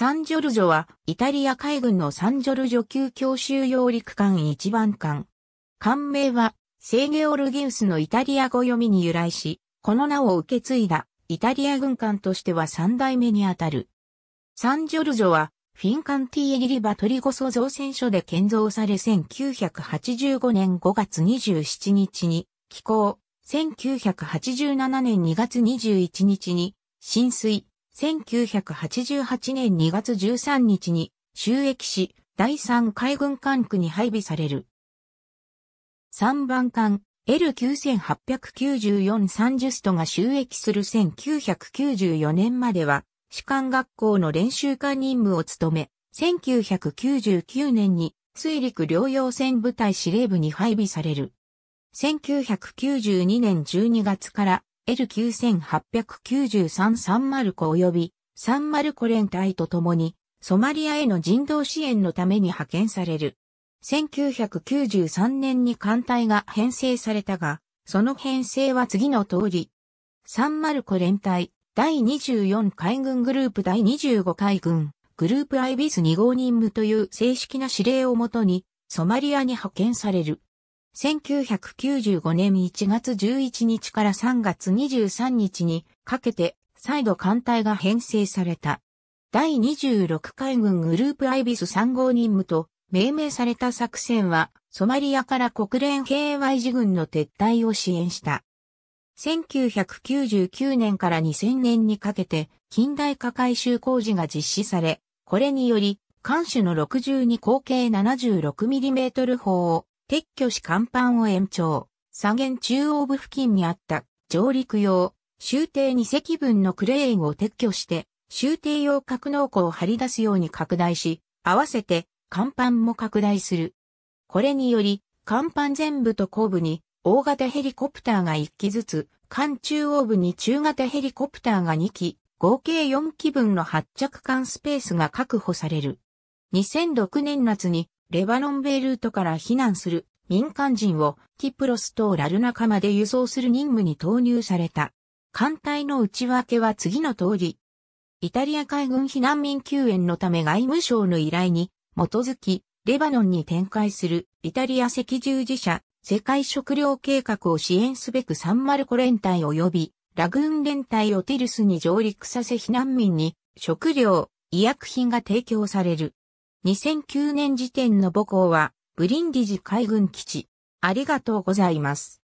サンジョルジョは、イタリア海軍のサンジョルジョ級強襲揚陸艦一番艦。艦名は、セーゲオルギウスのイタリア語読みに由来し、この名を受け継いだ、イタリア軍艦としては三代目にあたる。サンジョルジョは、フィンカンティエリリバトリゴソ造船所で建造され1985年5月27日に、寄港、1987年2月21日に、浸水、1988年2月13日に収益し、第3海軍管区に配備される。3番艦 L9894-30 ストが収益する1994年までは、士官学校の練習艦任務を務め、1999年に水陸両用船部隊司令部に配備される。1992年12月から L9893 サンマルコ及びサンマルコ連隊と共にソマリアへの人道支援のために派遣される。1993年に艦隊が編成されたが、その編成は次の通り。サンマルコ連隊第24海軍グループ第25海軍グループアイビス2号任務という正式な指令をもとにソマリアに派遣される。1995年1月11日から3月23日にかけて再度艦隊が編成された。第26海軍グループアイビス3号任務と命名された作戦はソマリアから国連平和維持軍の撤退を支援した。1999年から2000年にかけて近代化改修工事が実施され、これにより、艦首の62口径 76mm 砲を撤去し甲板を延長、左舷中央部付近にあった上陸用、終艇2隻分のクレーンを撤去して、終艇用格納庫を張り出すように拡大し、合わせて甲板も拡大する。これにより、甲板全部と後部に大型ヘリコプターが1機ずつ、艦中央部に中型ヘリコプターが2機、合計4機分の発着艦スペースが確保される。2006年夏にレバノンベイルートから避難する民間人をキプロスとラルナカまで輸送する任務に投入された。艦隊の内訳は次の通り。イタリア海軍避難民救援のため外務省の依頼に基づき、レバノンに展開するイタリア赤十字社世界食糧計画を支援すべくサンマルコ連隊及びラグーン連隊をティルスに上陸させ避難民に食料、医薬品が提供される。2009年時点の母校は、ブリンディジ海軍基地。ありがとうございます。